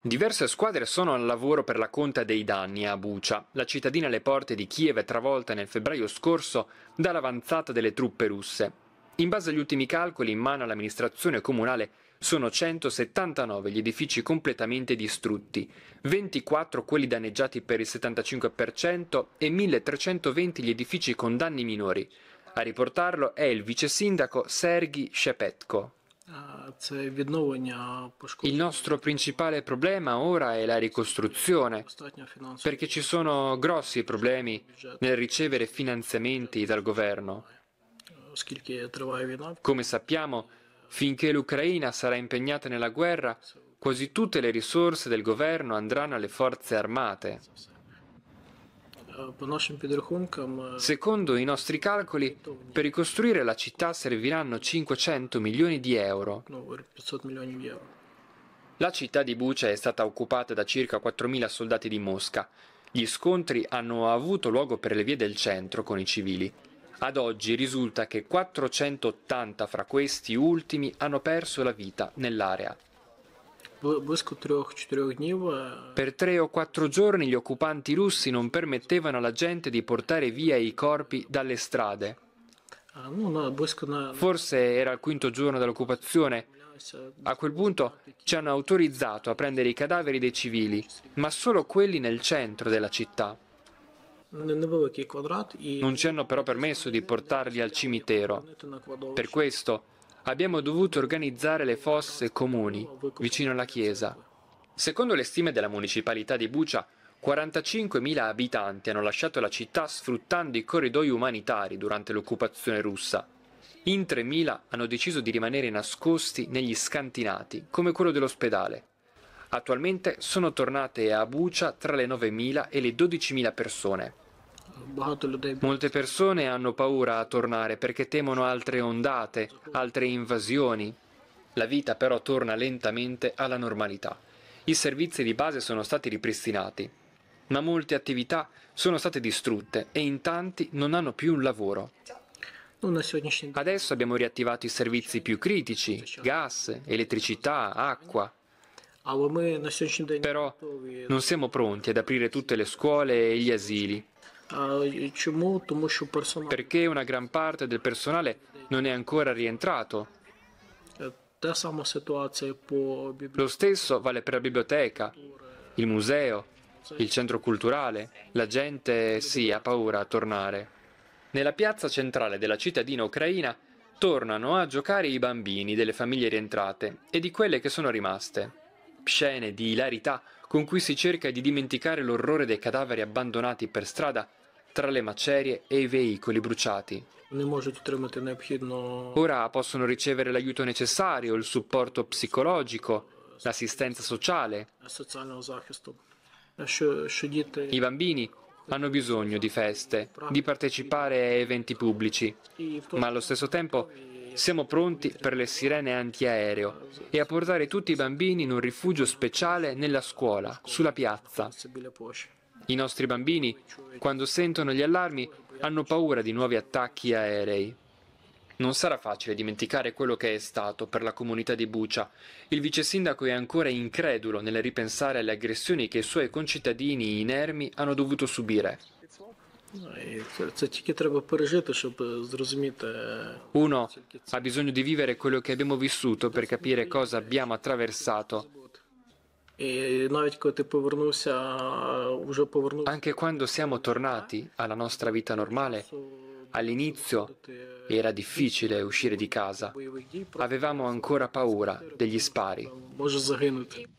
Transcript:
Diverse squadre sono al lavoro per la conta dei danni a Bucha, la cittadina alle porte di Kiev travolta nel febbraio scorso dall'avanzata delle truppe russe. In base agli ultimi calcoli in mano all'amministrazione comunale sono 179 gli edifici completamente distrutti, 24 quelli danneggiati per il 75% e 1320 gli edifici con danni minori. A riportarlo è il vice sindaco Serghi Shepetko. Il nostro principale problema ora è la ricostruzione, perché ci sono grossi problemi nel ricevere finanziamenti dal governo. Come sappiamo, finché l'Ucraina sarà impegnata nella guerra, quasi tutte le risorse del governo andranno alle forze armate. Eh, eh, Secondo i nostri calcoli, per ricostruire la città serviranno 500 milioni di euro. La città di Bucha è stata occupata da circa 4.000 soldati di Mosca. Gli scontri hanno avuto luogo per le vie del centro con i civili. Ad oggi risulta che 480 fra questi ultimi hanno perso la vita nell'area. Per tre o quattro giorni gli occupanti russi non permettevano alla gente di portare via i corpi dalle strade. Forse era il quinto giorno dell'occupazione. A quel punto ci hanno autorizzato a prendere i cadaveri dei civili, ma solo quelli nel centro della città. Non ci hanno però permesso di portarli al cimitero. Per questo abbiamo dovuto organizzare le fosse comuni vicino alla chiesa. Secondo le stime della municipalità di Bucia, 45.000 abitanti hanno lasciato la città sfruttando i corridoi umanitari durante l'occupazione russa. In 3.000 hanno deciso di rimanere nascosti negli scantinati, come quello dell'ospedale. Attualmente sono tornate a Bucia tra le 9.000 e le 12.000 persone. Molte persone hanno paura a tornare perché temono altre ondate, altre invasioni. La vita però torna lentamente alla normalità. I servizi di base sono stati ripristinati, ma molte attività sono state distrutte e in tanti non hanno più un lavoro. Adesso abbiamo riattivato i servizi più critici, gas, elettricità, acqua. Però non siamo pronti ad aprire tutte le scuole e gli asili. Ah, diciamo, Perché una gran parte del personale non è ancora rientrato. Eh, Lo stesso vale per la biblioteca, il museo, il centro culturale. La gente, sì, ha paura a tornare. Nella piazza centrale della cittadina ucraina tornano a giocare i bambini delle famiglie rientrate e di quelle che sono rimaste. Scene di ilarità con cui si cerca di dimenticare l'orrore dei cadaveri abbandonati per strada tra le macerie e i veicoli bruciati. Ora possono ricevere l'aiuto necessario, il supporto psicologico, l'assistenza sociale. I bambini hanno bisogno di feste, di partecipare a eventi pubblici, ma allo stesso tempo siamo pronti per le sirene antiaereo e a portare tutti i bambini in un rifugio speciale nella scuola, sulla piazza. I nostri bambini, quando sentono gli allarmi, hanno paura di nuovi attacchi aerei. Non sarà facile dimenticare quello che è stato per la comunità di Bucia. Il vice sindaco è ancora incredulo nel ripensare alle aggressioni che i suoi concittadini inermi hanno dovuto subire. Це тільки треба пережити, щоб зрозуміти. Uno ha bisogno di vivere quello che abbiamo vissuto per capire cosa abbiamo attraversato. І навіть коли ти повернувся, вже повернувся. Anche quando siamo tornati alla nostra vita normale, all'inizio era difficile uscire di casa. Avevamo ancora paura degli spari. Може загинути.